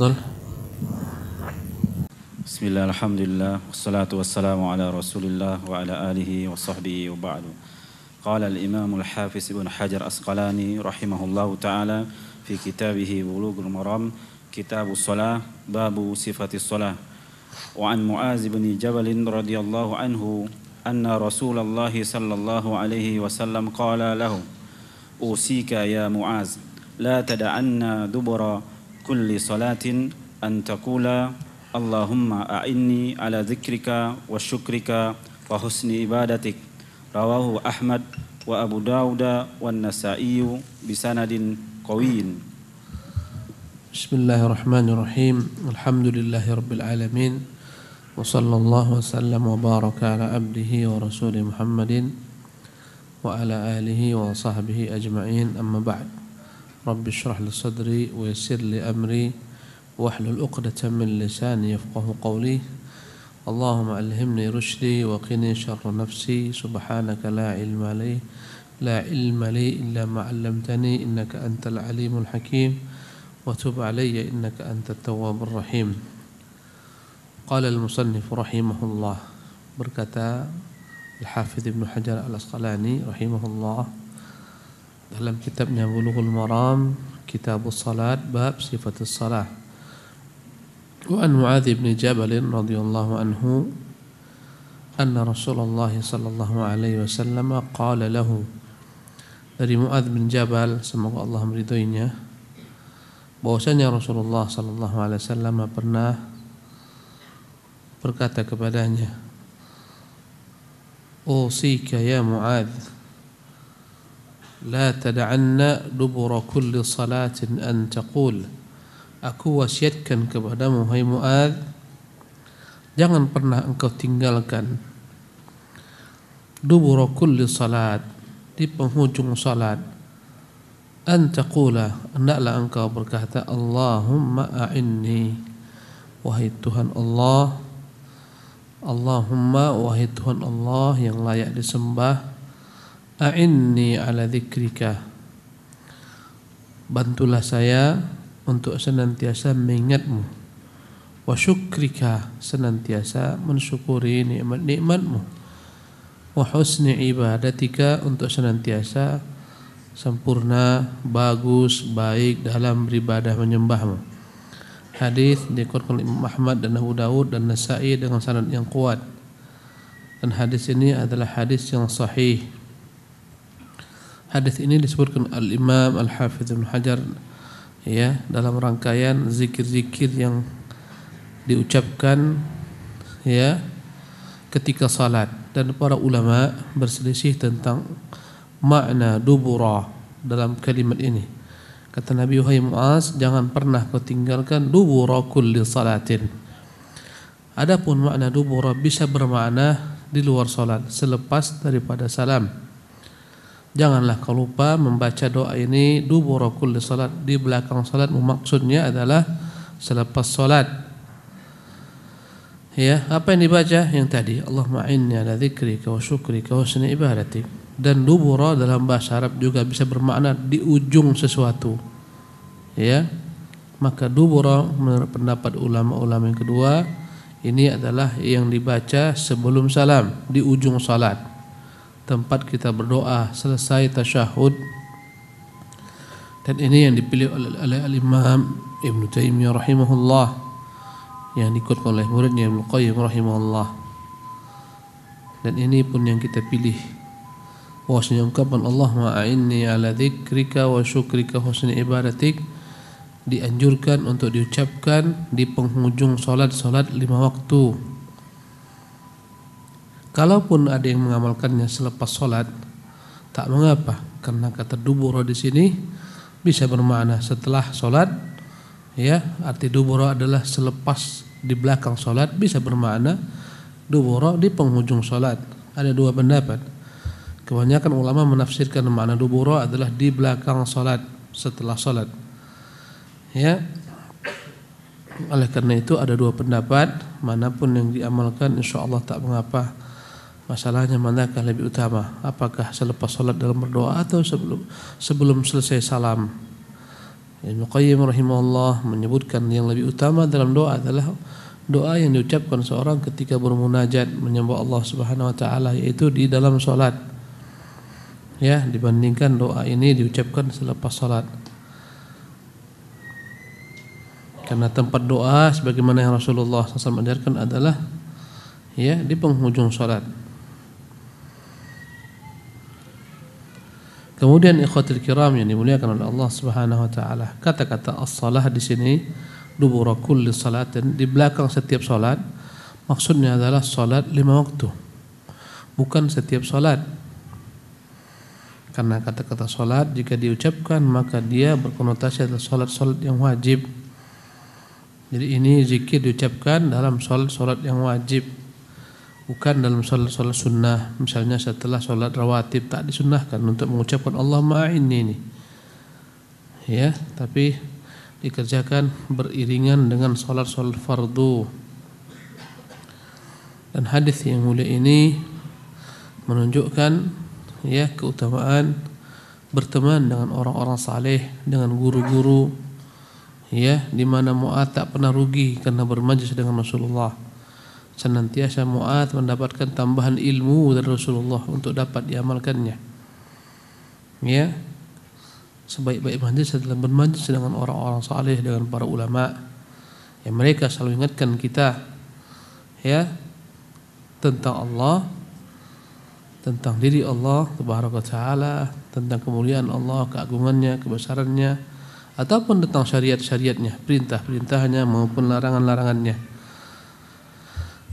تفضل بسم الله الحمد لله والصلاة والسلام على رسول الله وعلى آله وصحبه وبعد قال الإمام الحافظ ابن حجر أسقلاني رحمه الله تعالى في كتابه بلوغ المرام كتاب الصلاة باب صفة الصلاة وعن معاذ بن جبل رضي الله عنه أن رسول الله صلى الله عليه وسلم قال له أوصيك يا معاذ لا تدعن دبر كل صلاة أن تقول اللهم أعني على ذكرك وشكرك وحسن عبادتك رواه أحمد وأبو داود والنسائي بسند قوي بسم الله الرحمن الرحيم الحمد لله رب العالمين وصلى الله وسلم وبارك على عبده ورسوله محمد وعلى آله وصحبه أجمعين أما بعد رب اشرح لي صدري ويسر لي أمري واحلل عقدة من لساني يفقه قولي اللهم ألهمني رشدي وقني شر نفسي سبحانك لا علم لي لا علم لي إلا ما علمتني إنك أنت العليم الحكيم وتب علي إنك أنت التواب الرحيم قال المصنف رحمه الله بركة الحافظ ابن حجر الأسقلاني رحمه الله dalam kitabnya Bulughul Maram Kitab Salat bab sifat salah وعن معاذ بن جبل رضي الله عنه أن رسول الله صلى الله عليه وسلم قال له dari Mu'ad bin Jabal semoga Allah meridhoinya bahwasanya Rasulullah sallallahu alaihi wasallam pernah berkata kepadanya "Usika oh, ya Mu'adz لا tada'anna دبر كل صلاة أن تقول Aku wasiatkan kepada hai مؤاذ Jangan pernah engkau tinggalkan Dubura kulli salat Di penghujung salat An taqula Hendaklah engkau berkata Allahumma a'inni Wahai Tuhan Allah Allahumma wahai Tuhan Allah yang layak disembah A'inni ala dzikrika. Bantulah saya untuk senantiasa mengingatmu. Wa syukrika senantiasa mensyukuri nikmat-nikmatmu. Wa husni ibadatika untuk senantiasa sempurna, bagus, baik dalam beribadah menyembahmu. Hadis dikutip oleh Imam Ahmad dan Abu Dawud dan Nasa'i dengan sanad yang kuat. Dan hadis ini adalah hadis yang sahih Hadis ini disebutkan Al Imam Al Hafidz Ibnu Hajar ya dalam rangkaian zikir-zikir yang diucapkan ya ketika salat dan para ulama berselisih tentang makna dubura dalam kalimat ini. Kata Nabi Muhammad Muaz, jangan pernah kau tinggalkan dubura kulli salatin. Adapun makna dubura bisa bermakna di luar salat selepas daripada salam. Janganlah kau lupa membaca doa ini dubura kulli salat di belakang salat maksudnya adalah selepas salat. Ya, apa yang dibaca? Yang tadi, Allahumma inni ala dzikrika wa syukrika wa husni ibadati. Dan dubura dalam bahasa Arab juga bisa bermakna di ujung sesuatu. Ya. Maka dubura menurut pendapat ulama-ulama yang kedua ini adalah yang dibaca sebelum salam di ujung salat tempat kita berdoa selesai tasyahud dan ini yang dipilih oleh, oleh al-Imam Ibn Taimiyah rahimahullah yang diikut oleh muridnya Ibn Qayyim rahimahullah dan ini pun yang kita pilih bahwasanya ungkapan Allah ma'ainni ala dzikrika wa syukrika husni ibadatik dianjurkan untuk diucapkan di penghujung salat-salat lima waktu Kalaupun ada yang mengamalkannya selepas sholat, tak mengapa karena kata duburo di sini bisa bermakna setelah sholat, ya arti duburo adalah selepas di belakang sholat bisa bermakna duburo di penghujung sholat. Ada dua pendapat. Kebanyakan ulama menafsirkan makna duburo adalah di belakang sholat setelah sholat. Ya, oleh karena itu ada dua pendapat Manapun yang diamalkan insya Allah tak mengapa Masalahnya manakah lebih utama? Apakah selepas sholat dalam berdoa atau sebelum sebelum selesai salam? Ibnu Qayyim rahimahullah menyebutkan yang lebih utama dalam doa adalah doa yang diucapkan seorang ketika bermunajat menyembah Allah Subhanahu wa taala yaitu di dalam sholat. Ya, dibandingkan doa ini diucapkan selepas sholat. Karena tempat doa sebagaimana yang Rasulullah SAW ajarkan adalah ya di penghujung sholat. Kemudian ikhwatil kiram yang dimuliakan oleh Allah Subhanahu wa taala. Kata-kata as-salah di sini dubura kulli salatin di belakang setiap salat maksudnya adalah salat lima waktu. Bukan setiap salat. Karena kata-kata salat jika diucapkan maka dia berkonotasi adalah salat-salat yang wajib. Jadi ini zikir diucapkan dalam salat-salat yang wajib bukan dalam sholat-sholat sunnah misalnya setelah sholat rawatib tak disunahkan untuk mengucapkan Allah ma'in ini ya tapi dikerjakan beriringan dengan sholat-sholat fardu dan hadis yang mulia ini menunjukkan ya keutamaan berteman dengan orang-orang saleh dengan guru-guru ya di mana muat tak pernah rugi karena bermajlis dengan Rasulullah senantiasa Mu'ad mendapatkan tambahan ilmu dari Rasulullah untuk dapat diamalkannya. Ya. Sebaik-baik majlis adalah bermajlis dengan orang-orang saleh dengan para ulama. yang mereka selalu ingatkan kita ya tentang Allah, tentang diri Allah Subhanahu taala, tentang kemuliaan Allah, keagungannya, kebesarannya ataupun tentang syariat-syariatnya, perintah-perintahnya maupun larangan-larangannya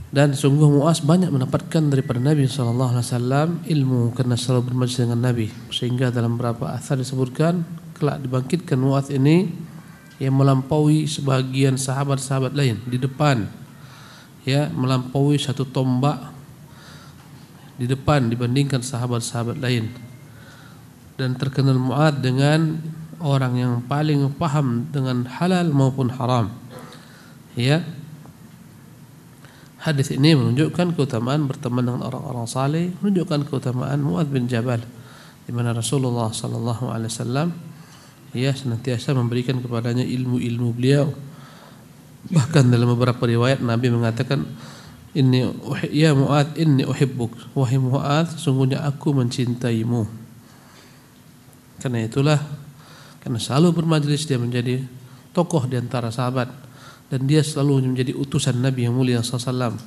dan sungguh Muas banyak mendapatkan daripada Nabi Shallallahu Alaihi Wasallam ilmu karena selalu bermajlis dengan Nabi sehingga dalam beberapa asar disebutkan kelak dibangkitkan Muas ini yang melampaui sebagian sahabat-sahabat lain di depan ya melampaui satu tombak di depan dibandingkan sahabat-sahabat lain dan terkenal Muad dengan orang yang paling paham dengan halal maupun haram ya Hadis ini menunjukkan keutamaan berteman dengan orang-orang saleh, menunjukkan keutamaan Muadz bin Jabal di mana Rasulullah sallallahu alaihi wasallam ia senantiasa memberikan kepadanya ilmu-ilmu beliau. Bahkan dalam beberapa riwayat Nabi mengatakan ini ya Muadz inni uhibbuk wahai Muadz sungguhnya aku mencintaimu. Karena itulah karena selalu bermajlis dia menjadi tokoh di antara sahabat dan dia selalu menjadi utusan Nabi yang mulia SAW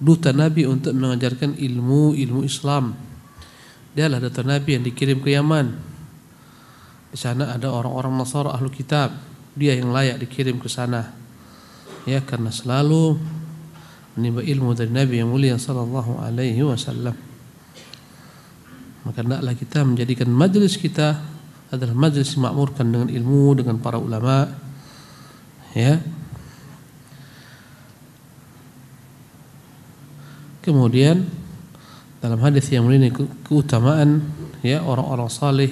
duta Nabi untuk mengajarkan ilmu-ilmu Islam adalah duta Nabi yang dikirim ke Yaman di sana ada orang-orang Nasara ahlu kitab dia yang layak dikirim ke sana ya karena selalu menimba ilmu dari Nabi yang mulia sallallahu alaihi wasallam maka hendaklah kita menjadikan majelis kita adalah majelis makmurkan dengan ilmu dengan para ulama ya Kemudian dalam hadis yang ini keutamaan ya orang-orang saleh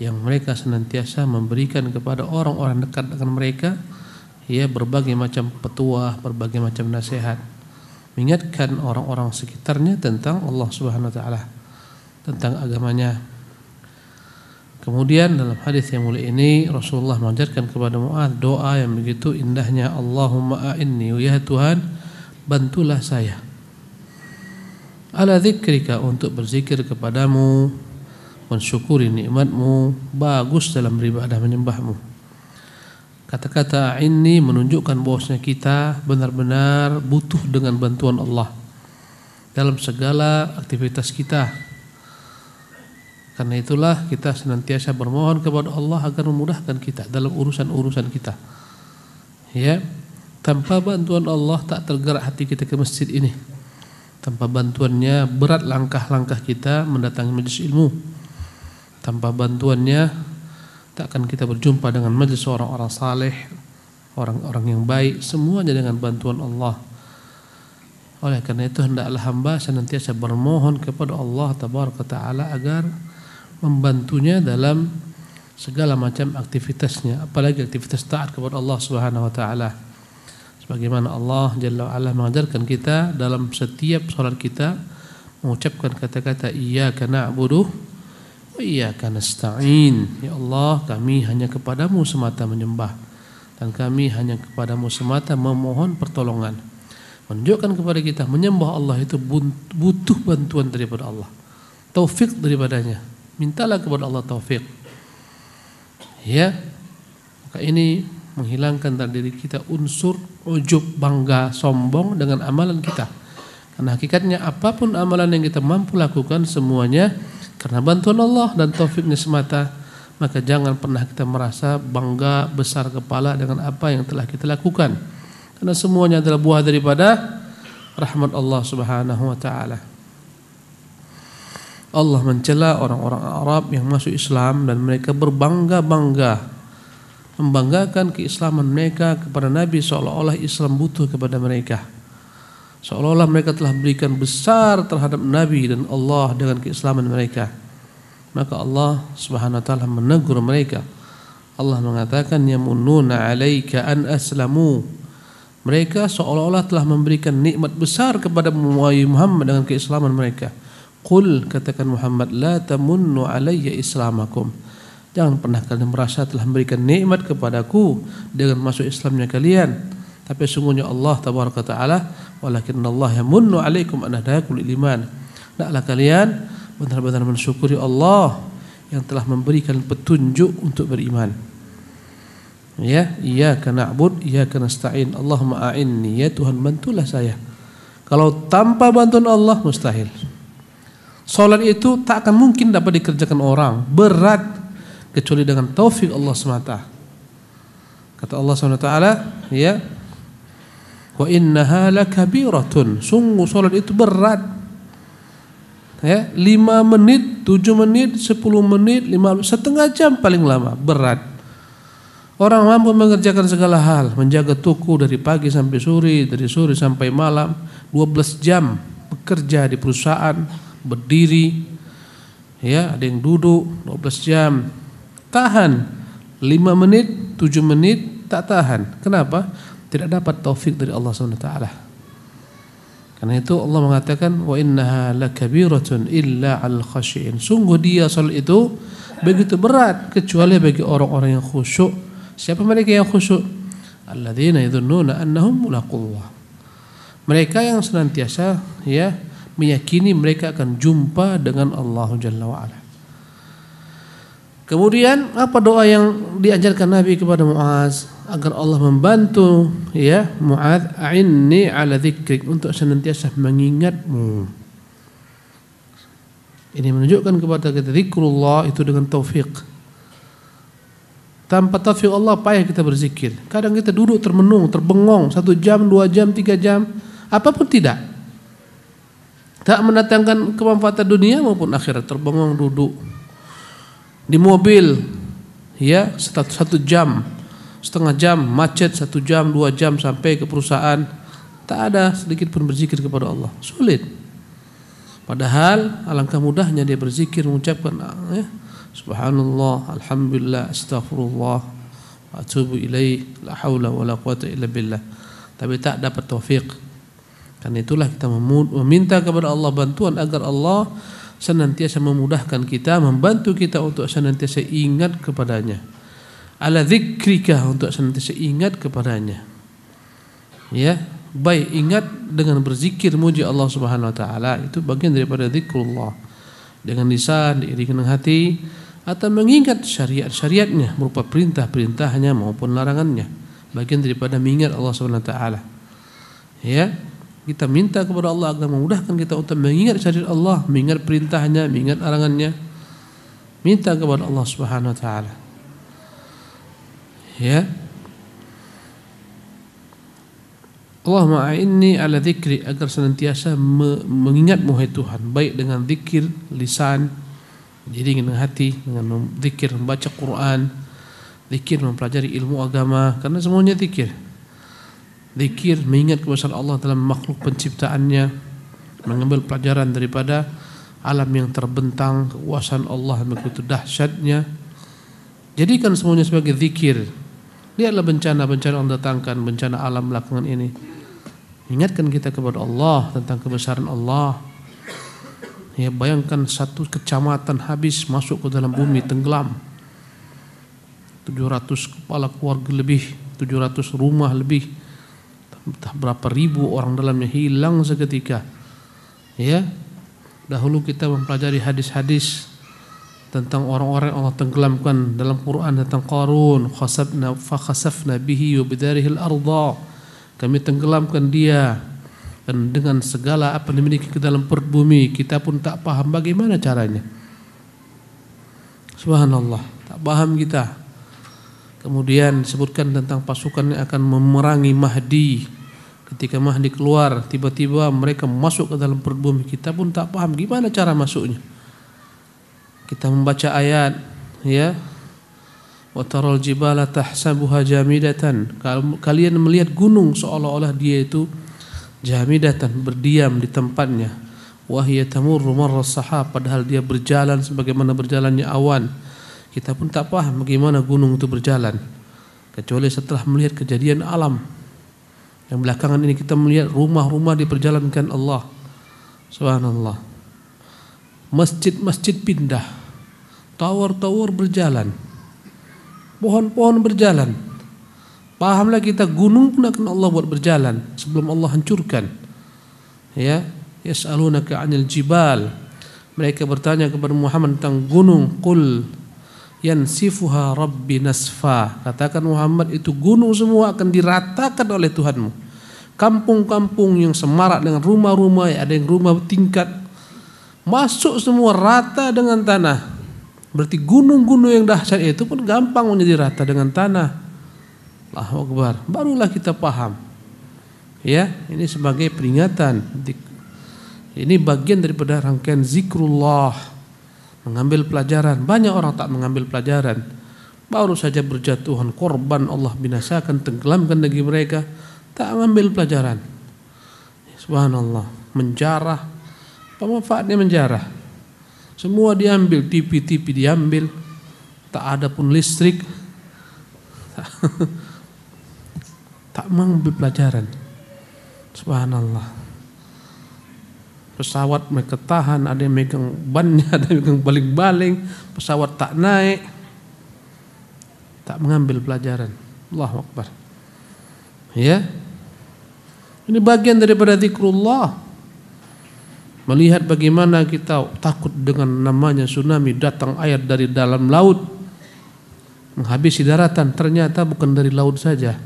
yang mereka senantiasa memberikan kepada orang-orang dekat dengan mereka ya berbagai macam petua, berbagai macam nasihat. Mengingatkan orang-orang sekitarnya tentang Allah Subhanahu wa taala, tentang agamanya. Kemudian dalam hadis yang mulia ini Rasulullah mengajarkan kepada Muaz doa yang begitu indahnya Allahumma a'inni ya Tuhan bantulah saya ala zikrika untuk berzikir kepadamu mensyukuri nikmatmu bagus dalam beribadah menyembahmu kata-kata ini menunjukkan bahwasanya kita benar-benar butuh dengan bantuan Allah dalam segala aktivitas kita karena itulah kita senantiasa bermohon kepada Allah agar memudahkan kita dalam urusan-urusan kita ya tanpa bantuan Allah tak tergerak hati kita ke masjid ini tanpa bantuannya berat langkah-langkah kita mendatangi majlis ilmu. Tanpa bantuannya tak akan kita berjumpa dengan majlis orang-orang saleh, orang-orang yang baik, semuanya dengan bantuan Allah. Oleh karena itu hendaklah hamba senantiasa bermohon kepada Allah tabaraka taala agar membantunya dalam segala macam aktivitasnya, apalagi aktivitas taat kepada Allah Subhanahu wa taala. Bagaimana Allah Jalla wa'ala mengajarkan kita dalam setiap sholat kita mengucapkan kata-kata iya karena buruh, iya karena stain Ya Allah kami hanya kepadamu semata menyembah dan kami hanya kepadamu semata memohon pertolongan. Menunjukkan kepada kita menyembah Allah itu butuh bantuan daripada Allah. Taufik daripadanya. Mintalah kepada Allah taufik. Ya, maka ini menghilangkan dari diri kita unsur ujub, bangga, sombong dengan amalan kita. Karena hakikatnya apapun amalan yang kita mampu lakukan semuanya karena bantuan Allah dan taufiknya semata. Maka jangan pernah kita merasa bangga besar kepala dengan apa yang telah kita lakukan. Karena semuanya adalah buah daripada rahmat Allah Subhanahu wa taala. Allah mencela orang-orang Arab yang masuk Islam dan mereka berbangga-bangga membanggakan keislaman mereka kepada Nabi seolah-olah Islam butuh kepada mereka. Seolah-olah mereka telah berikan besar terhadap Nabi dan Allah dengan keislaman mereka. Maka Allah Subhanahu wa taala menegur mereka. Allah mengatakan yamununa 'alaika an aslamu. Mereka seolah-olah telah memberikan nikmat besar kepada Muhammad dengan keislaman mereka. Qul katakan Muhammad la tamunnu alayya islamakum. Jangan pernah kalian merasa telah memberikan nikmat kepadaku dengan masuk Islamnya kalian. Tapi sungguhnya Allah tabaraka taala walakin Allah yamunnu alaikum an hadakum iman. Naklah kalian benar-benar mensyukuri Allah yang telah memberikan petunjuk untuk beriman. Ya, iya karena na'bud, iya karena stain. Allahumma a'inni, ya Tuhan bantulah saya. Kalau tanpa bantuan Allah mustahil. Salat itu tak akan mungkin dapat dikerjakan orang, berat kecuali dengan taufik Allah semata. Kata Allah SWT, ya, wa innaha lakabiratun. Sungguh salat itu berat ya, 5 menit, 7 menit, 10 menit, 5, setengah jam paling lama, berat. Orang mampu mengerjakan segala hal, menjaga toko dari pagi sampai sore, dari sore sampai malam, 12 jam bekerja di perusahaan, berdiri, ya, ada yang duduk 12 jam, tahan 5 menit 7 menit tak tahan kenapa tidak dapat taufik dari Allah Subhanahu Wa Taala karena itu Allah mengatakan wa innaha lakabiratun illa al khashiin sungguh dia soal itu begitu berat kecuali bagi orang-orang yang khusyuk siapa mereka yang khusyuk alladzina yadhunnuna annahum mulaqullah mereka yang senantiasa ya meyakini mereka akan jumpa dengan Allah Jalla wa ala Kemudian apa doa yang diajarkan Nabi kepada Muaz agar Allah membantu ya Muaz a'inni ala dzikrik untuk senantiasa mengingatmu. Ini menunjukkan kepada kita zikrullah itu dengan taufik. Tanpa taufik Allah payah kita berzikir. Kadang kita duduk termenung, terbengong satu jam, dua jam, tiga jam, apapun tidak. Tak mendatangkan kemanfaatan dunia maupun akhirat, terbengong duduk di mobil ya satu, satu jam setengah jam macet satu jam dua jam sampai ke perusahaan tak ada sedikit pun berzikir kepada Allah sulit padahal alangkah mudahnya dia berzikir mengucapkan ya, subhanallah alhamdulillah astagfirullah atubu ilaih la haula wala quwata illa billah tapi tak dapat taufik karena itulah kita meminta kepada Allah bantuan agar Allah senantiasa memudahkan kita, membantu kita untuk senantiasa ingat kepadanya. Ala zikrika untuk senantiasa ingat kepadanya. Ya, baik ingat dengan berzikir muji Allah Subhanahu wa taala itu bagian daripada zikrullah. Dengan lisan, diiringi dengan hati atau mengingat syariat-syariatnya berupa perintah-perintahnya maupun larangannya. Bagian daripada mengingat Allah Subhanahu wa taala. Ya, kita minta kepada Allah agar memudahkan kita untuk mengingat syariat Allah, mengingat perintahnya, mengingat arangannya. Minta kepada Allah Subhanahu wa taala. Ya. Allahumma a'inni ala dzikri agar senantiasa me mengingat wahai Tuhan, baik dengan zikir lisan, jadi dengan hati, dengan zikir membaca Quran, zikir mempelajari ilmu agama, karena semuanya zikir. Zikir mengingat kebesaran Allah dalam makhluk penciptaannya, mengambil pelajaran daripada alam yang terbentang, kekuasaan Allah yang begitu dahsyatnya. Jadikan semuanya sebagai zikir. Lihatlah bencana-bencana yang datangkan, bencana alam belakangan ini. Ingatkan kita kepada Allah tentang kebesaran Allah. Ya, bayangkan satu kecamatan habis masuk ke dalam bumi tenggelam. 700 kepala keluarga lebih, 700 rumah lebih, berapa ribu orang dalamnya hilang seketika. Ya. Dahulu kita mempelajari hadis-hadis tentang orang-orang yang Allah tenggelamkan dalam Quran tentang Qarun, khasabna fa khasafna bihi wa bidarihi Kami tenggelamkan dia dan dengan segala apa yang dimiliki ke dalam perut bumi, kita pun tak paham bagaimana caranya. Subhanallah, tak paham kita. Kemudian sebutkan tentang pasukan yang akan memerangi Mahdi. Ketika Mahdi keluar, tiba-tiba mereka masuk ke dalam perut bumi. Kita pun tak paham gimana cara masuknya. Kita membaca ayat, ya. Wa taral jibala tahsabuha jamidatan. Kalian melihat gunung seolah-olah dia itu jamidatan berdiam di tempatnya. Wahiyya tamurru marras sahab padahal dia berjalan sebagaimana berjalannya awan kita pun tak paham bagaimana gunung itu berjalan. Kecuali setelah melihat kejadian alam. Yang belakangan ini kita melihat rumah-rumah diperjalankan Allah. Subhanallah. Masjid-masjid pindah. Tower-tower berjalan. Pohon-pohon berjalan. Pahamlah kita gunung pun akan Allah buat berjalan sebelum Allah hancurkan. Ya, yas'alunaka 'anil jibal. Mereka bertanya kepada Muhammad tentang gunung. Qul yansifuha rabbi nasfa. Katakan Muhammad itu gunung semua akan diratakan oleh Tuhanmu. Kampung-kampung yang semarak dengan rumah-rumah, ya ada yang rumah tingkat, masuk semua rata dengan tanah. Berarti gunung-gunung yang dahsyat itu pun gampang menjadi rata dengan tanah. lah Akbar. Barulah kita paham. Ya, ini sebagai peringatan. Ini bagian daripada rangkaian zikrullah mengambil pelajaran. Banyak orang tak mengambil pelajaran. Baru saja berjatuhan korban Allah binasakan, tenggelamkan negeri mereka. Tak mengambil pelajaran. Subhanallah. Menjarah. manfaatnya menjarah. Semua diambil. tipi-tipi diambil. Tak ada pun listrik. tak mengambil pelajaran. Subhanallah pesawat mereka tahan, ada yang megang bannya, ada yang megang baling-baling, pesawat tak naik, tak mengambil pelajaran. Allah Akbar. Ya, ini bagian daripada zikrullah. Melihat bagaimana kita takut dengan namanya tsunami datang air dari dalam laut menghabisi daratan ternyata bukan dari laut saja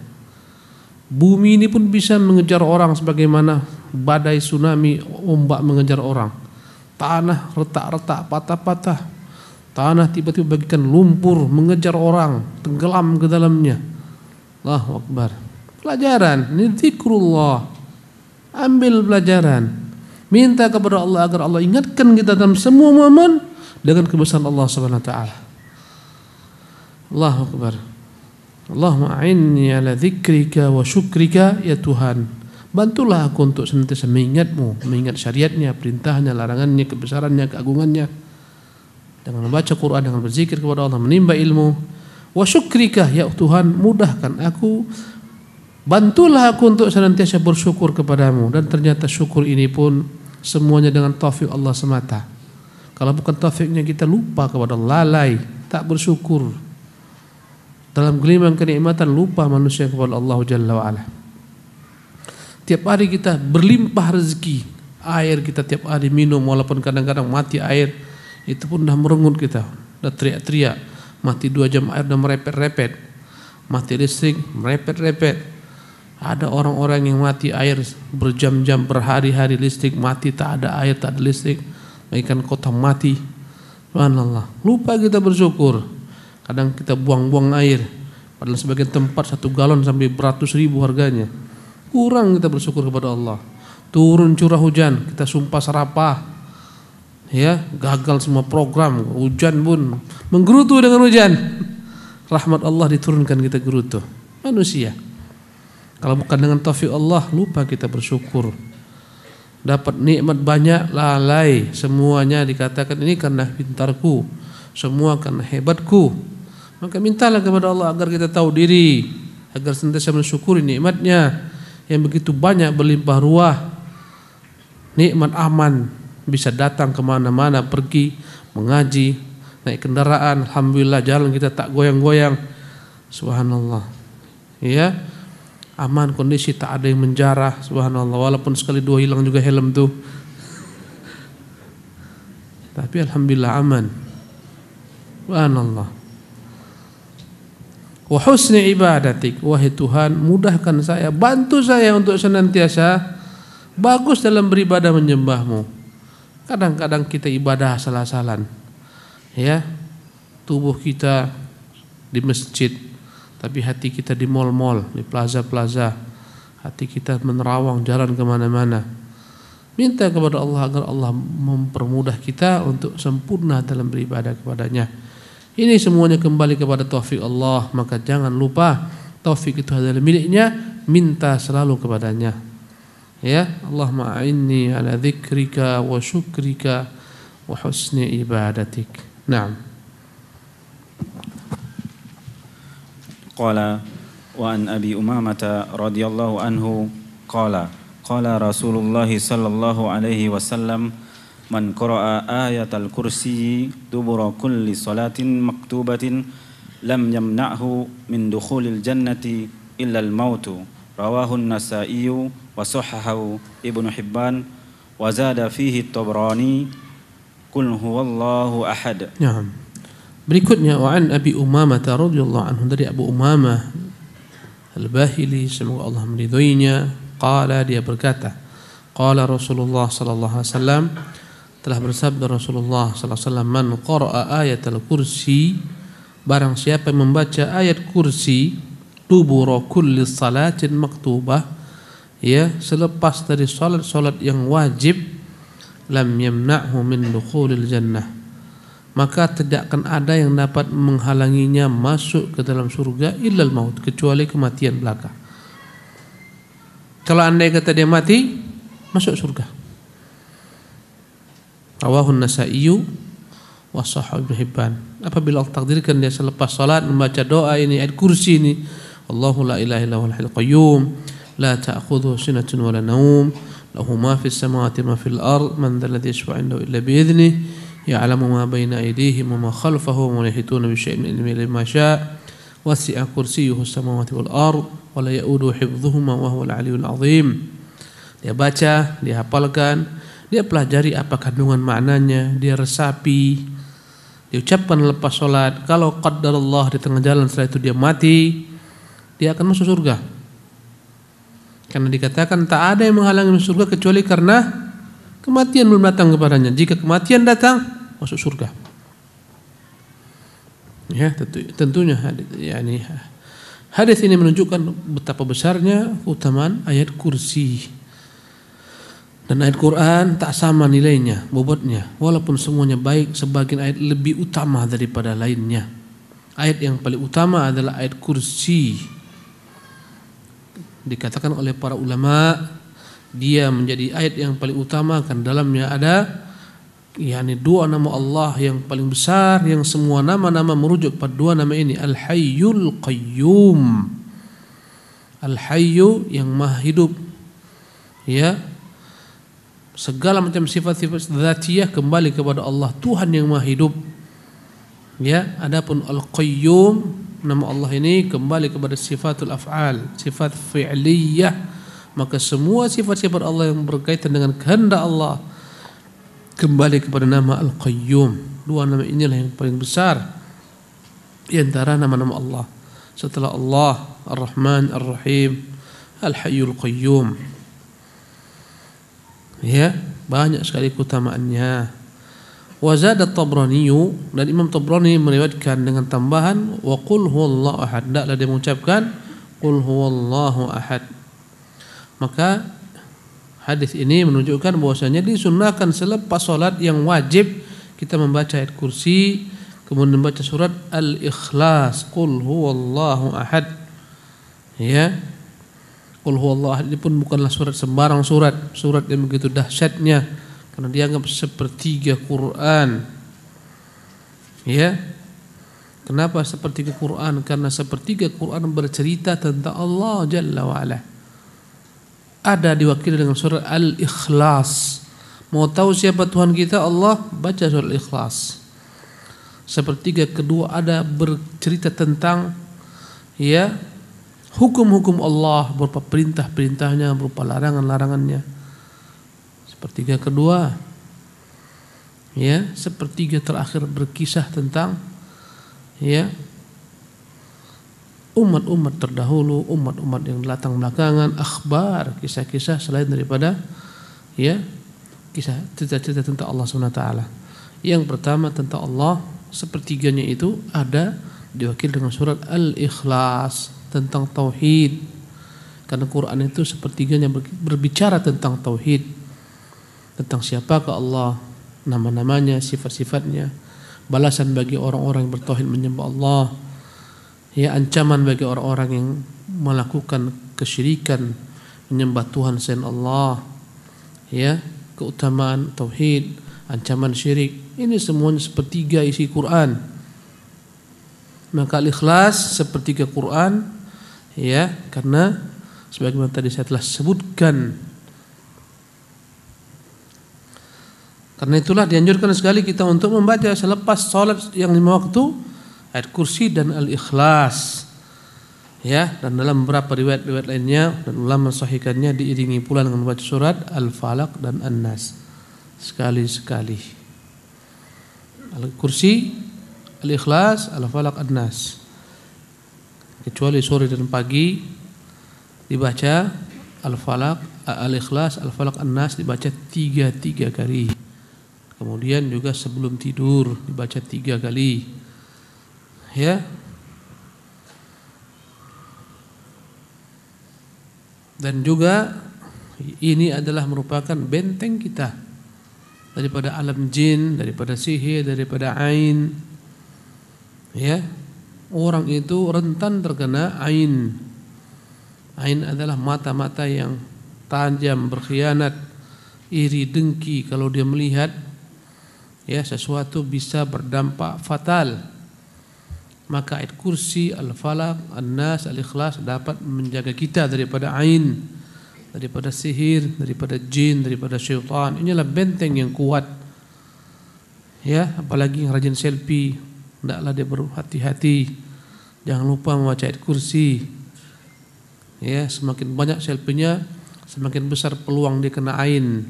Bumi ini pun bisa mengejar orang sebagaimana badai tsunami ombak mengejar orang. Tanah retak-retak, patah-patah. Tanah tiba-tiba bagikan lumpur mengejar orang, tenggelam ke dalamnya. Allah Akbar. Pelajaran, ini zikrullah. Ambil pelajaran. Minta kepada Allah agar Allah ingatkan kita dalam semua momen dengan kebesaran Allah Subhanahu wa taala. Allahu Akbar. Allahumma a'inni ala dzikrika wa syukrika ya Tuhan. Bantulah aku untuk senantiasa mengingatmu, mengingat syariatnya, perintahnya, larangannya, kebesarannya, keagungannya. Dengan membaca Quran, dengan berzikir kepada Allah, menimba ilmu. Wa syukrika ya Tuhan, mudahkan aku Bantulah aku untuk senantiasa bersyukur kepadamu dan ternyata syukur ini pun semuanya dengan taufik Allah semata. Kalau bukan taufiknya kita lupa kepada Allah, lalai, tak bersyukur, dalam gelimang kenikmatan lupa manusia kepada Allah Jalla wa'ala. Tiap hari kita berlimpah rezeki. Air kita tiap hari minum walaupun kadang-kadang mati air. Itu pun dah merenggut kita. Dah teriak-teriak. Mati dua jam air dah merepet-repet. Mati listrik merepet-repet. Ada orang-orang yang mati air berjam-jam berhari-hari listrik mati tak ada air tak ada listrik. ikan kota mati. Subhanallah. Lupa kita bersyukur. Kadang kita buang-buang air. Padahal sebagian tempat satu galon sampai beratus ribu harganya. Kurang kita bersyukur kepada Allah. Turun curah hujan, kita sumpah serapah. Ya, gagal semua program. Hujan pun menggerutu dengan hujan. Rahmat Allah diturunkan kita gerutu. Manusia. Kalau bukan dengan taufik Allah, lupa kita bersyukur. Dapat nikmat banyak, lalai. Semuanya dikatakan ini karena pintarku. Semua karena hebatku maka mintalah kepada Allah agar kita tahu diri, agar sentiasa mensyukuri nikmatnya yang begitu banyak berlimpah ruah. Nikmat aman bisa datang kemana-mana, pergi, mengaji, naik kendaraan, alhamdulillah jalan kita tak goyang-goyang. Subhanallah. Ya. Aman kondisi tak ada yang menjarah, subhanallah. Walaupun sekali dua hilang juga helm tuh. Tapi alhamdulillah aman. Subhanallah. Wa husni ibadatik. Wahai Tuhan, mudahkan saya, bantu saya untuk senantiasa bagus dalam beribadah menyembahmu. Kadang-kadang kita ibadah salah salan Ya. Tubuh kita di masjid, tapi hati kita di mal-mal, di plaza-plaza. Hati kita menerawang jalan kemana-mana. Minta kepada Allah agar Allah mempermudah kita untuk sempurna dalam beribadah kepadanya. Ini semuanya kembali kepada taufik Allah, maka jangan lupa taufik itu adalah miliknya, minta selalu kepadanya. Ya, Allahumma a'inni ala dzikrika wa syukrika wa husni ibadatik. Naam. Qala wa an Abi Umamah radhiyallahu anhu qala qala Rasulullah sallallahu alaihi wasallam man qara'a ayatal kursi dubura kulli salatin maktubatin lam yamna'hu min dukhulil jannati illa al-mautu rawahu an-nasa'i wa sahahahu ibnu hibban wa zada fihi at-tabrani kul huwallahu ahad na'am berikutnya wa an abi umamah radhiyallahu anhu dari abu umamah al-bahili semoga Allah meridhoinya qala dia berkata qala rasulullah sallallahu alaihi wasallam telah bersabda Rasulullah SAW man qara'a ayatul kursi barang siapa yang membaca ayat kursi dubura kulli salatin maktubah ya selepas dari salat-salat yang wajib lam yamna'hu min dukhulil jannah maka tidak akan ada yang dapat menghalanginya masuk ke dalam surga illal maut kecuali kematian belaka kalau andai kata dia mati masuk surga Rawahun Nasa'i wa Ibnu Hibban. Apabila Allah takdirkan dia selepas salat membaca doa ini ayat kursi ini, Allahu la ilaha illa huwal hayyul qayyum, la ta'khudhuhu sinatun wa la nawm, lahu ma fis samawati ma fil ard, man dhal ladzi yashfa'u 'indahu illa bi idhnihi, ya'lamu ma bayna aydihim wa ma khalfahum wa la yahituna bi syai'in min ilmihi ma syaa', wasi'a kursiyyuhu samawati wal ard, wa la ya'uduhu hifdhuhuma wa huwal 'aliyyul 'adzim. Dia baca, dia hafalkan, Dia pelajari apa kandungan maknanya, dia resapi, dia ucapkan lepas sholat. Kalau qadar Allah di tengah jalan setelah itu dia mati, dia akan masuk surga. Karena dikatakan tak ada yang menghalangi masuk surga kecuali karena kematian belum datang kepadanya. Jika kematian datang, masuk surga. Ya, tentu, tentunya hadis, hadis ini menunjukkan betapa besarnya keutamaan ayat kursi. Dan ayat Quran tak sama nilainya, bobotnya. Walaupun semuanya baik, sebagian ayat lebih utama daripada lainnya. Ayat yang paling utama adalah ayat kursi. Dikatakan oleh para ulama, dia menjadi ayat yang paling utama karena dalamnya ada yakni dua nama Allah yang paling besar yang semua nama-nama merujuk pada dua nama ini Al-Hayyul Qayyum Al-Hayyu yang Maha Hidup ya segala macam sifat-sifat dzatiyah kembali kepada Allah Tuhan yang Maha Hidup. Ya, adapun Al-Qayyum nama Allah ini kembali kepada sifatul af'al, sifat fi'liyah. Maka semua sifat-sifat Allah yang berkaitan dengan kehendak Allah kembali kepada nama Al-Qayyum. Dua nama inilah yang paling besar di antara nama-nama Allah. Setelah Allah Ar-Rahman Ar-Rahim Al-Hayyul Qayyum. Ya, banyak sekali keutamaannya. Wazad at-Tabrani dan Imam Tabrani meriwayatkan dengan tambahan wa qul huwallahu ahad. Hendaklah dia mengucapkan qul huwallahu ahad. Maka hadis ini menunjukkan bahwasanya disunahkan selepas salat yang wajib kita membaca ayat kursi kemudian membaca surat al-ikhlas qul huwallahu ahad ya Qul huwallahu ini pun bukanlah surat sembarang surat, surat yang begitu dahsyatnya karena dianggap sepertiga Quran. Ya. Kenapa sepertiga Quran? Karena sepertiga Quran bercerita tentang Allah Jalla wa ala. Ada diwakili dengan surat Al-Ikhlas. Mau tahu siapa Tuhan kita Allah? Baca surat Al-Ikhlas. Sepertiga kedua ada bercerita tentang ya hukum-hukum Allah berupa perintah-perintahnya, berupa larangan-larangannya. Sepertiga kedua, ya, sepertiga terakhir berkisah tentang ya umat-umat terdahulu, umat-umat yang datang belakangan, akhbar, kisah-kisah selain daripada ya kisah cerita-cerita tentang Allah Subhanahu taala. Yang pertama tentang Allah, sepertiganya itu ada diwakil dengan surat Al-Ikhlas tentang tauhid. Karena Quran itu sepertiganya berbicara tentang tauhid. Tentang siapakah Allah, nama-namanya, sifat-sifatnya, balasan bagi orang-orang yang bertauhid menyembah Allah, ya ancaman bagi orang-orang yang melakukan kesyirikan menyembah Tuhan selain Allah, ya keutamaan tauhid, ancaman syirik. Ini semuanya sepertiga isi Quran. Maka ikhlas sepertiga Quran ya karena sebagaimana tadi saya telah sebutkan karena itulah dianjurkan sekali kita untuk membaca selepas sholat yang lima waktu ayat kursi dan al-ikhlas ya dan dalam beberapa riwayat-riwayat lainnya dan ulama sahihkannya diiringi pula dengan membaca surat al falak dan An-Nas sekali-sekali. Al-Kursi, Al-Ikhlas, al falak An-Nas kecuali sore dan pagi dibaca Al-Falaq, Al-Ikhlas, Al-Falaq An-Nas dibaca tiga tiga kali. Kemudian juga sebelum tidur dibaca tiga kali. Ya. Dan juga ini adalah merupakan benteng kita daripada alam jin, daripada sihir, daripada ain. Ya, orang itu rentan terkena ain. Ain adalah mata-mata yang tajam, berkhianat, iri, dengki. Kalau dia melihat ya sesuatu bisa berdampak fatal. Maka ayat kursi, al-falak, an-nas, al-ikhlas dapat menjaga kita daripada ain, daripada sihir, daripada jin, daripada syaitan. Inilah benteng yang kuat. Ya, apalagi yang rajin selfie hendaklah dia berhati-hati. Jangan lupa membaca ayat kursi. Ya, semakin banyak selfie-nya, semakin besar peluang dia kena ain.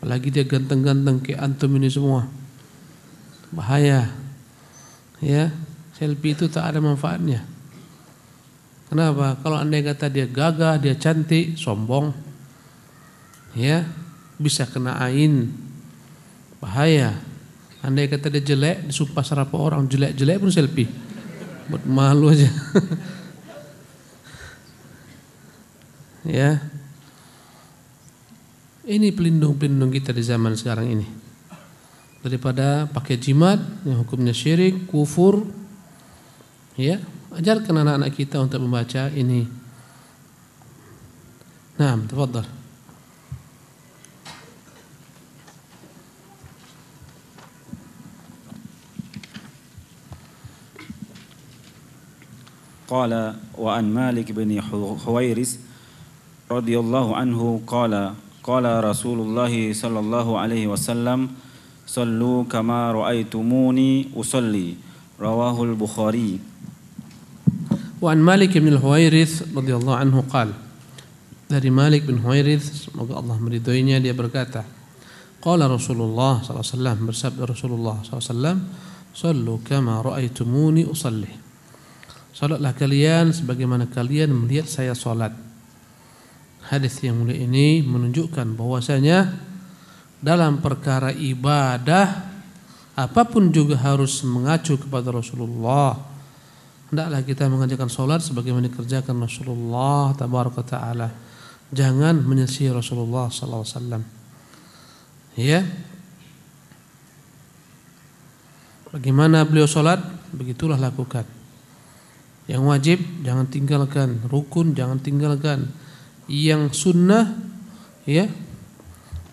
Apalagi dia ganteng-ganteng kayak antum ini semua. Bahaya. Ya, selfie itu tak ada manfaatnya. Kenapa? Kalau anda kata dia gagah, dia cantik, sombong, ya bisa kena ain, bahaya. Andai kata dia jelek, disumpah serapa orang jelek-jelek pun selfie. Buat malu aja. ya. Ini pelindung-pelindung kita di zaman sekarang ini. Daripada pakai jimat yang hukumnya syirik, kufur. Ya, ajarkan anak-anak kita untuk membaca ini. Nah, tafadhal. قال وعن مالك بن خويرس رضي الله عنه قال قال رسول الله صلى الله عليه وسلم صلوا كما رأيتموني أصلي رواه البخاري وعن مالك بن الهويرث رضي الله عنه قال dari Malik bin Huwairith semoga Allah meridhoinya dia berkata Qala Rasulullah SAW bersabda Rasulullah SAW Sallu kama ra'aitumuni usalli Salatlah kalian sebagaimana kalian melihat saya salat. Hadis yang mulia ini menunjukkan bahwasanya dalam perkara ibadah apapun juga harus mengacu kepada Rasulullah. Hendaklah kita mengerjakan salat sebagaimana dikerjakan Rasulullah tabaraka taala. Jangan menyisih Rasulullah sallallahu alaihi wasallam. Ya. Bagaimana beliau salat, begitulah lakukan. Yang wajib jangan tinggalkan, rukun jangan tinggalkan. Yang sunnah ya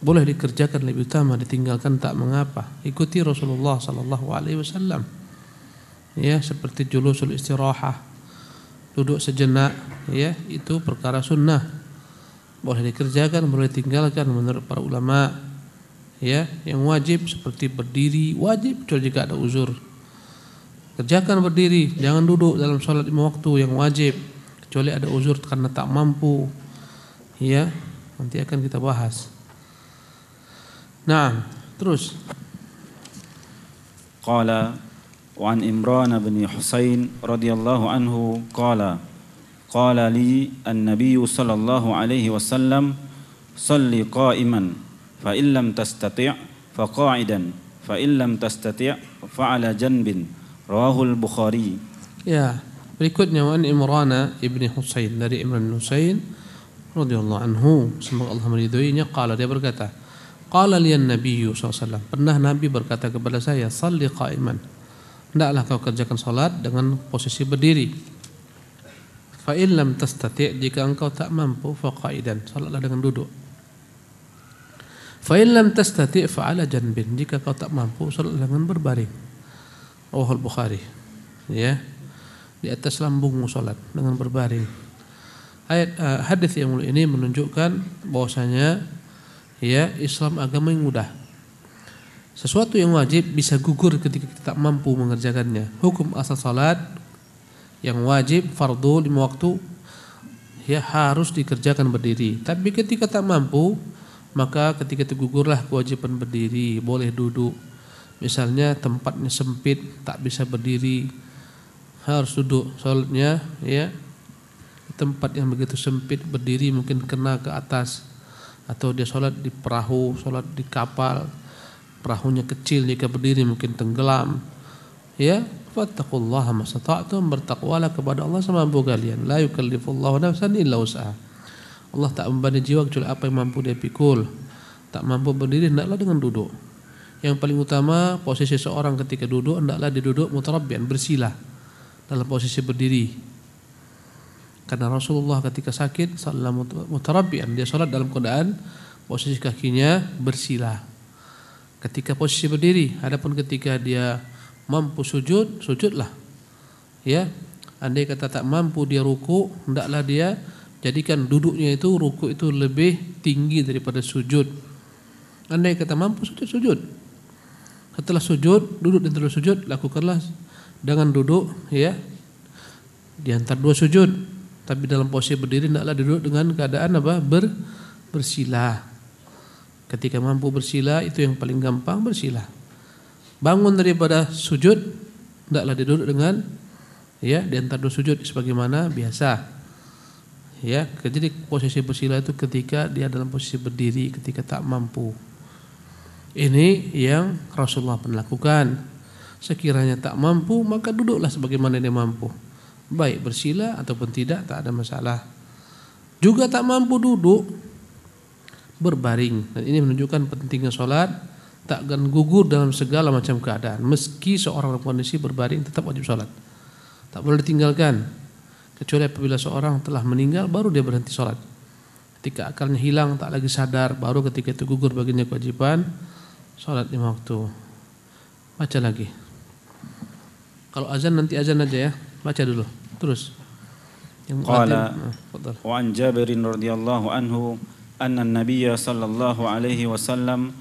boleh dikerjakan lebih utama, ditinggalkan tak mengapa. Ikuti Rasulullah sallallahu alaihi wasallam. Ya, seperti julusul istirahah. Duduk sejenak, ya, itu perkara sunnah. Boleh dikerjakan, boleh ditinggalkan menurut para ulama. Ya, yang wajib seperti berdiri wajib kecuali jika ada uzur Kerjakan berdiri, jangan duduk dalam sholat lima waktu yang wajib. Kecuali ada uzur karena tak mampu. Ya, nanti akan kita bahas. Nah, terus. Qala وعن إمران بن حسين رضي الله عنه قال قال لي النبي صلى الله عليه وسلم صل قائما فإن لم تستطع فقاعدا فإن لم تستطع فعلى جنب Rawahul Bukhari. Ya, berikutnya wan Imran ibni Husain dari Imran Husain radhiyallahu anhu semoga Allah meridhoinya qala dia berkata qala li an nabiyyu sallallahu pernah nabi berkata kepada saya salli qa'iman hendaklah kau kerjakan salat dengan posisi berdiri fa in lam tastati' jika engkau tak mampu fa qa'idan salatlah dengan duduk fa in lam tastati' fa ala janbin jika kau tak mampu salatlah dengan berbaring Oh Bukhari ya di atas lambungmu salat dengan berbaring ayat uh, hadis yang mulia ini menunjukkan bahwasanya ya Islam agama yang mudah sesuatu yang wajib bisa gugur ketika kita tak mampu mengerjakannya hukum asal salat yang wajib fardhu lima waktu ya harus dikerjakan berdiri tapi ketika tak mampu maka ketika itu gugurlah kewajiban berdiri boleh duduk misalnya tempatnya sempit tak bisa berdiri harus duduk sholatnya ya tempat yang begitu sempit berdiri mungkin kena ke atas atau dia sholat di perahu sholat di kapal perahunya kecil jika berdiri mungkin tenggelam ya fattaqullaha mastata'tum bertakwalah kepada Allah semampu kalian la yukallifullahu nafsan illa wus'aha Allah tak membebani jiwa kecuali apa yang mampu dia pikul tak mampu berdiri hendaklah dengan duduk yang paling utama posisi seorang ketika duduk hendaklah diduduk mutarabbian bersila dalam posisi berdiri. Karena Rasulullah ketika sakit sallallahu mutarabbian dia salat dalam keadaan posisi kakinya bersila. Ketika posisi berdiri, adapun ketika dia mampu sujud, sujudlah. Ya. Andai kata tak mampu dia ruku, hendaklah dia jadikan duduknya itu ruku itu lebih tinggi daripada sujud. Andai kata mampu sujud sujud. Setelah sujud, duduk dan terus sujud, lakukanlah dengan duduk ya. Di antara dua sujud, tapi dalam posisi berdiri tidaklah duduk dengan keadaan apa? Ber, bersila. Ketika mampu bersila itu yang paling gampang bersila. Bangun daripada sujud tidaklah duduk dengan ya di antara dua sujud sebagaimana biasa. Ya, jadi posisi bersila itu ketika dia dalam posisi berdiri ketika tak mampu. Ini yang Rasulullah pernah lakukan. Sekiranya tak mampu, maka duduklah sebagaimana dia mampu. Baik bersila ataupun tidak, tak ada masalah. Juga tak mampu duduk, berbaring. Dan ini menunjukkan pentingnya sholat, tak akan gugur dalam segala macam keadaan. Meski seorang dalam kondisi berbaring, tetap wajib sholat. Tak boleh ditinggalkan. Kecuali apabila seorang telah meninggal, baru dia berhenti sholat. Ketika akalnya hilang, tak lagi sadar, baru ketika itu gugur baginya kewajiban, Sholat lima waktu. Baca lagi. Kalau azan nanti azan aja ya. Baca dulu. Terus. Yang Qala nah, wa an Jabir radhiyallahu anhu anna an-nabiy sallallahu alaihi wasallam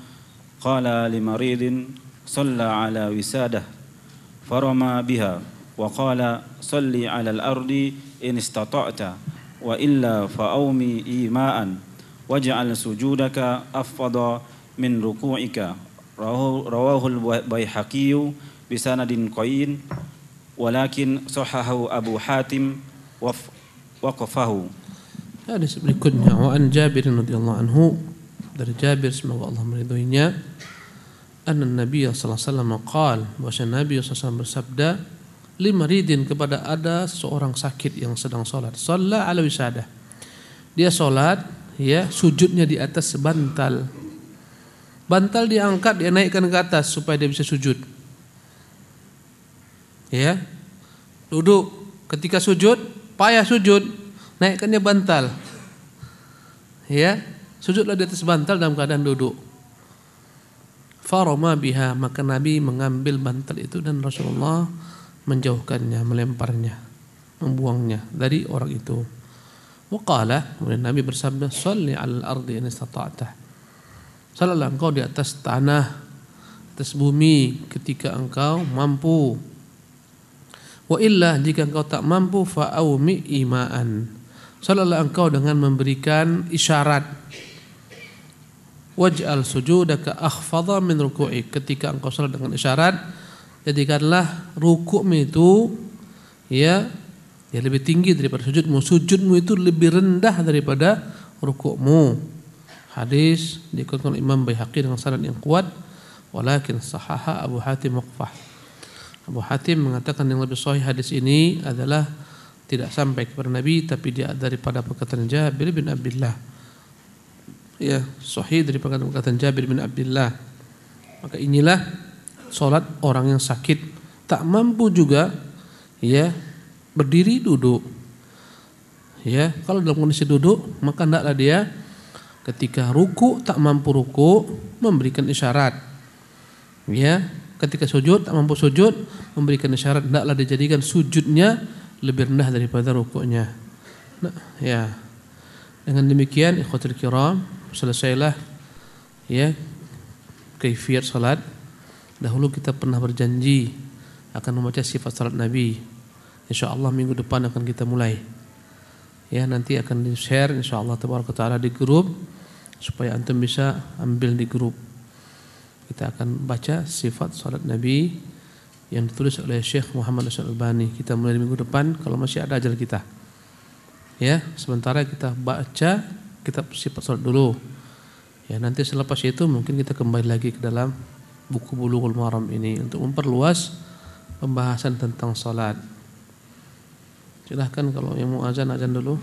qala limaridin salla ala wisadah farama biha wa qala salli ala al-ardi in istata'ta wa illa fa'awmi ima'an waj'al sujudaka afdha min ruku'ika rawahul Baihaqiyyu bisanadin qayyin walakin sahahu Abu Hatim waqafahu. Hadis berikutnya wa an Jabir radhiyallahu anhu dari Jabir semoga Allah meridhoinya anna Nabi sallallahu alaihi wasallam qaal bahwa Nabi sallallahu bersabda lima ridin kepada ada seorang sakit yang sedang salat salla ala wisadah dia salat ya sujudnya di atas bantal Bantal diangkat, dia naikkan ke atas supaya dia bisa sujud. Ya. Duduk, ketika sujud, payah sujud, naikkannya bantal. Ya, sujudlah di atas bantal dalam keadaan duduk. Faroma biha maka Nabi mengambil bantal itu dan Rasulullah menjauhkannya, melemparnya, membuangnya dari orang itu. Waqala, kemudian Nabi bersabda, Salli al ardi in Salah engkau di atas tanah, atas bumi ketika engkau mampu. Wa jika engkau tak mampu fa'awmi imaan. Salah engkau dengan memberikan isyarat. Waj'al sujudaka akhfadha min ruku'i. Ketika engkau salat dengan isyarat, jadikanlah rukukmu itu ya ya lebih tinggi daripada sujudmu. Sujudmu itu lebih rendah daripada rukukmu. Hadis dikuatkan Imam Baihaqi dengan sanad yang kuat walakin sahaha Abu Hatim Muqfah Abu Hatim mengatakan yang lebih sahih hadis ini adalah tidak sampai kepada Nabi tapi dia daripada perkataan Jabir bin Abdullah. Ya, sahih dari perkataan Jabir bin Abdullah. Maka inilah salat orang yang sakit tak mampu juga ya berdiri duduk. Ya, kalau dalam kondisi duduk maka hendaklah dia Ketika ruku tak mampu ruku memberikan isyarat. Ya, ketika sujud tak mampu sujud memberikan isyarat hendaklah dijadikan sujudnya lebih rendah daripada rukunya Nah, ya. Dengan demikian ikhwatul kiram selesailah ya kaifiat salat. Dahulu kita pernah berjanji akan membaca sifat salat Nabi. Insya Allah minggu depan akan kita mulai. Ya nanti akan di share insya Allah taala di grup supaya antum bisa ambil di grup. Kita akan baca sifat salat Nabi yang ditulis oleh Syekh Muhammad Hasan Albani. Kita mulai minggu depan kalau masih ada ajal kita. Ya, sementara kita baca kita sifat salat dulu. Ya, nanti selepas itu mungkin kita kembali lagi ke dalam buku Bulughul Maram ini untuk memperluas pembahasan tentang salat. Silahkan kalau yang mau azan azan dulu.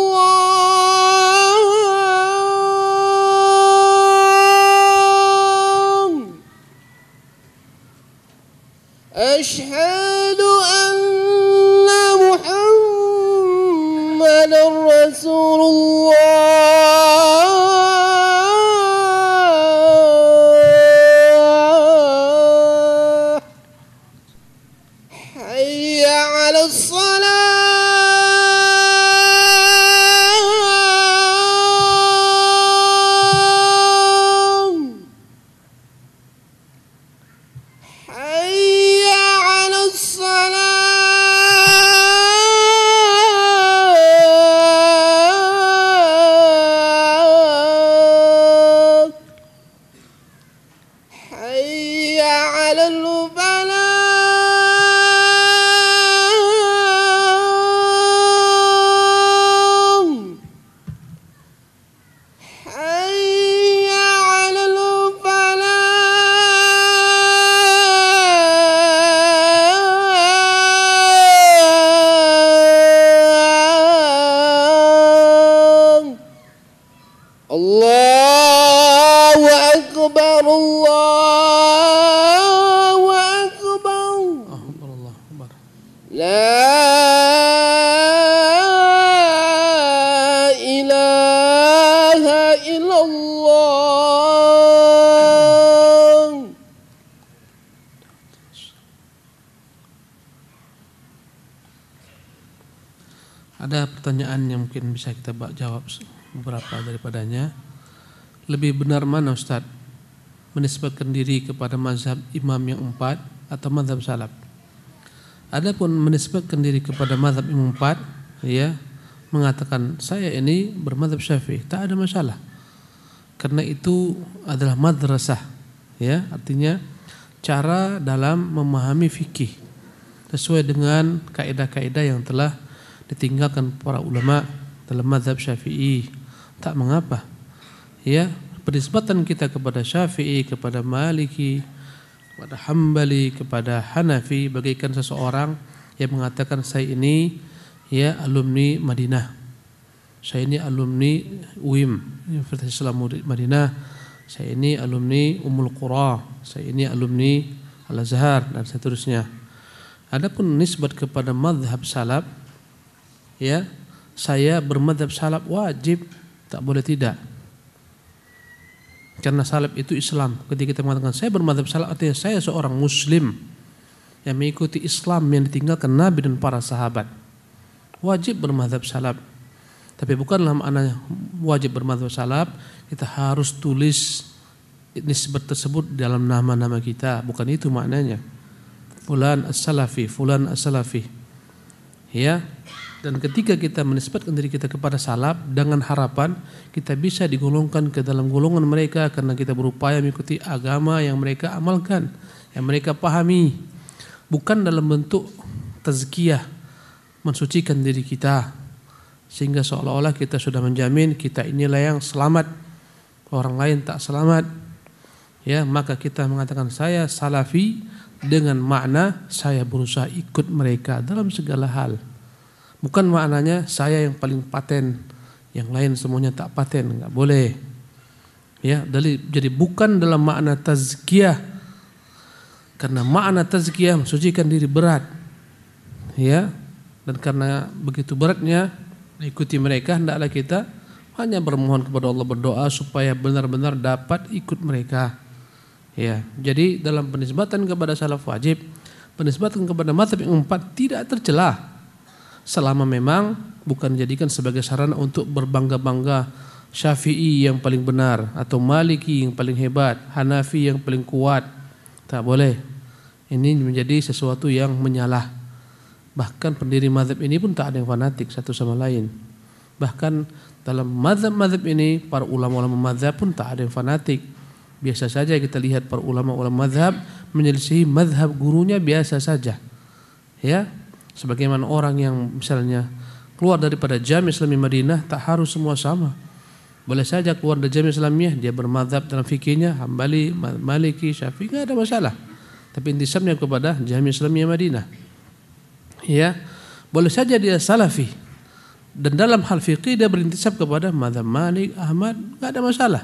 mungkin bisa kita jawab beberapa daripadanya. Lebih benar mana Ustaz? Menisbatkan diri kepada mazhab imam yang empat atau mazhab salaf? Adapun menisbatkan diri kepada mazhab imam empat, ya mengatakan saya ini bermadzhab syafi'i, tak ada masalah. Karena itu adalah madrasah, ya artinya cara dalam memahami fikih sesuai dengan kaidah-kaidah yang telah ditinggalkan para ulama dalam madhab syafi'i tak mengapa ya penisbatan kita kepada syafi'i kepada maliki kepada hambali kepada hanafi bagaikan seseorang yang mengatakan saya ini ya alumni Madinah saya ini alumni UIM Universitas Islam Madinah saya ini alumni umul Qura saya ini alumni Al-Azhar dan seterusnya adapun nisbat kepada madhab salaf ya saya bermadhab salaf wajib, tak boleh tidak. Karena salaf itu Islam. Ketika kita mengatakan saya bermadhab salaf artinya saya seorang muslim yang mengikuti Islam yang ditinggalkan Nabi dan para sahabat. Wajib bermadhab salaf. Tapi bukanlah dalam wajib bermadhab salaf, kita harus tulis nisbat tersebut dalam nama-nama kita. Bukan itu maknanya. Fulan as-salafi, fulan as-salafi. Ya, dan ketika kita menisbatkan diri kita kepada salaf dengan harapan kita bisa digolongkan ke dalam golongan mereka karena kita berupaya mengikuti agama yang mereka amalkan, yang mereka pahami. Bukan dalam bentuk tazkiyah, mensucikan diri kita. Sehingga seolah-olah kita sudah menjamin kita inilah yang selamat, orang lain tak selamat. Ya, maka kita mengatakan saya salafi dengan makna saya berusaha ikut mereka dalam segala hal. Bukan maknanya saya yang paling paten, yang lain semuanya tak paten, nggak boleh. Ya, dari, jadi bukan dalam makna tazkiyah. Karena makna tazkiyah mensucikan diri berat. Ya. Dan karena begitu beratnya ikuti mereka hendaklah kita hanya bermohon kepada Allah berdoa supaya benar-benar dapat ikut mereka. Ya, jadi dalam penisbatan kepada salaf wajib, penisbatan kepada mazhab yang empat tidak tercelah selama memang bukan dijadikan sebagai sarana untuk berbangga-bangga Syafi'i yang paling benar atau Maliki yang paling hebat, Hanafi yang paling kuat. Tak boleh. Ini menjadi sesuatu yang menyalah. Bahkan pendiri mazhab ini pun tak ada yang fanatik satu sama lain. Bahkan dalam mazhab-mazhab ini para ulama-ulama mazhab pun tak ada yang fanatik. Biasa saja kita lihat para ulama-ulama mazhab menyelisihi mazhab gurunya biasa saja. Ya, Sebagaimana orang yang misalnya keluar daripada jam Islami Madinah tak harus semua sama. Boleh saja keluar dari jam Islamiyah dia bermadhab dalam fikihnya Hambali, Maliki, Syafi'i tidak ada masalah. Tapi intisabnya kepada jam Islamiyah Madinah. Ya, boleh saja dia salafi dan dalam hal fikih dia berintisab kepada Madhab Malik, Ahmad tidak ada masalah.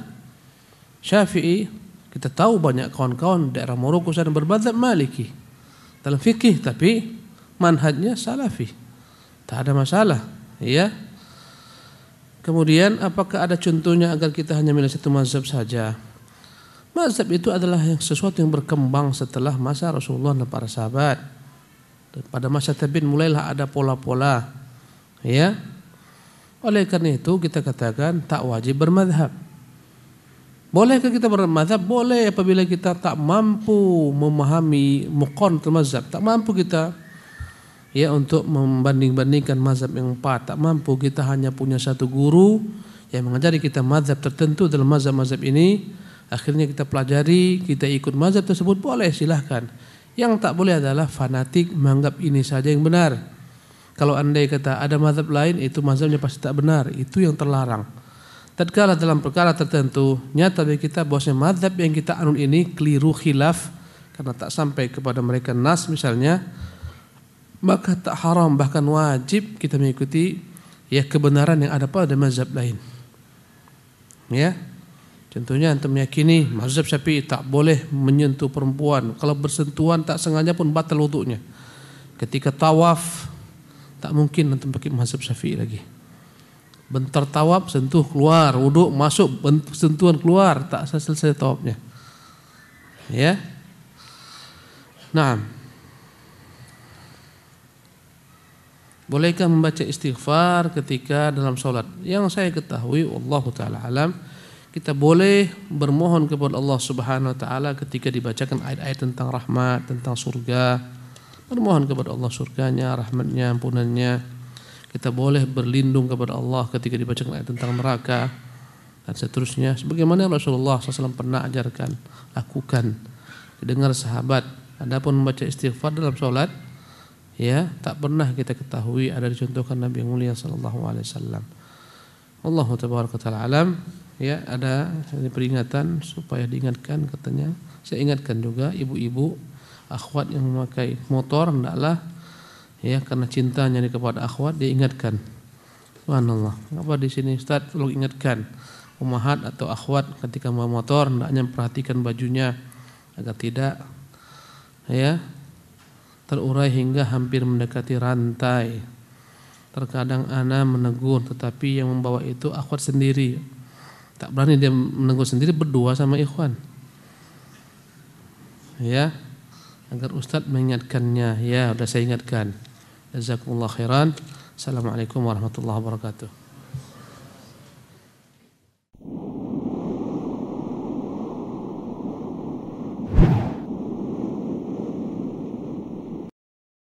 Syafi'i kita tahu banyak kawan-kawan daerah Maroko sana bermadhab Maliki dalam fikih tapi manhajnya salafi. Tak ada masalah, ya. Kemudian apakah ada contohnya agar kita hanya milih satu mazhab saja? Mazhab itu adalah yang sesuatu yang berkembang setelah masa Rasulullah dan para sahabat. Dan pada masa tabi'in mulailah ada pola-pola. Ya. Oleh karena itu kita katakan tak wajib bermadhab. Bolehkah kita bermadhab? Boleh apabila kita tak mampu memahami mukon termazhab. Tak mampu kita ya untuk membanding-bandingkan mazhab yang empat. Tak mampu kita hanya punya satu guru yang mengajari kita mazhab tertentu dalam mazhab-mazhab ini. Akhirnya kita pelajari, kita ikut mazhab tersebut boleh silahkan. Yang tak boleh adalah fanatik menganggap ini saja yang benar. Kalau andai kata ada mazhab lain itu mazhabnya pasti tak benar, itu yang terlarang. Tatkala dalam perkara tertentu nyata bagi kita bahwasanya mazhab yang kita anut ini keliru khilaf karena tak sampai kepada mereka nas misalnya maka tak haram bahkan wajib kita mengikuti ya kebenaran yang ada pada mazhab lain. Ya. Contohnya antum meyakini mazhab Syafi'i tak boleh menyentuh perempuan. Kalau bersentuhan tak sengaja pun batal wudunya. Ketika tawaf tak mungkin antum pakai mazhab Syafi'i lagi. Bentar tawaf sentuh keluar, wuduk masuk sentuhan keluar tak selesai tawafnya. Ya. Nah, Bolehkah membaca istighfar ketika dalam sholat? Yang saya ketahui, Allah Ta'ala alam, kita boleh bermohon kepada Allah Subhanahu Wa Ta'ala ketika dibacakan ayat-ayat tentang rahmat, tentang surga. Bermohon kepada Allah surganya, rahmatnya, ampunannya. Kita boleh berlindung kepada Allah ketika dibacakan ayat tentang neraka dan seterusnya. Sebagaimana Rasulullah SAW pernah ajarkan, lakukan. Didengar sahabat, adapun membaca istighfar dalam sholat, ya tak pernah kita ketahui ada dicontohkan Nabi yang mulia sallallahu alaihi wasallam. Allah tabaraka taala alam ya ada peringatan supaya diingatkan katanya. Saya ingatkan juga ibu-ibu akhwat yang memakai motor hendaklah ya karena cintanya ini kepada akhwat diingatkan. ingatkan. Subhanallah. Apa di sini Ustaz tolong ingatkan umahat atau akhwat ketika mau motor hendaknya perhatikan bajunya agar tidak ya terurai hingga hampir mendekati rantai. Terkadang Ana menegur, tetapi yang membawa itu akhwat sendiri. Tak berani dia menegur sendiri berdua sama ikhwan. Ya, agar Ustaz mengingatkannya. Ya, sudah saya ingatkan. Jazakumullah khairan. Assalamualaikum warahmatullahi wabarakatuh.